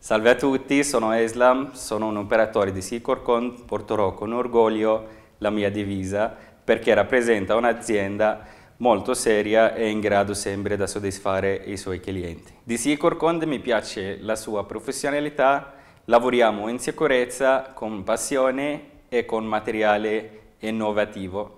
Salve a tutti, sono Eslam, sono un operatore di Sicorcon, porterò con orgoglio la mia divisa perché rappresenta un'azienda molto seria e in grado sempre di soddisfare i suoi clienti. Di Sicorcon mi piace la sua professionalità, lavoriamo in sicurezza con passione e con materiale innovativo.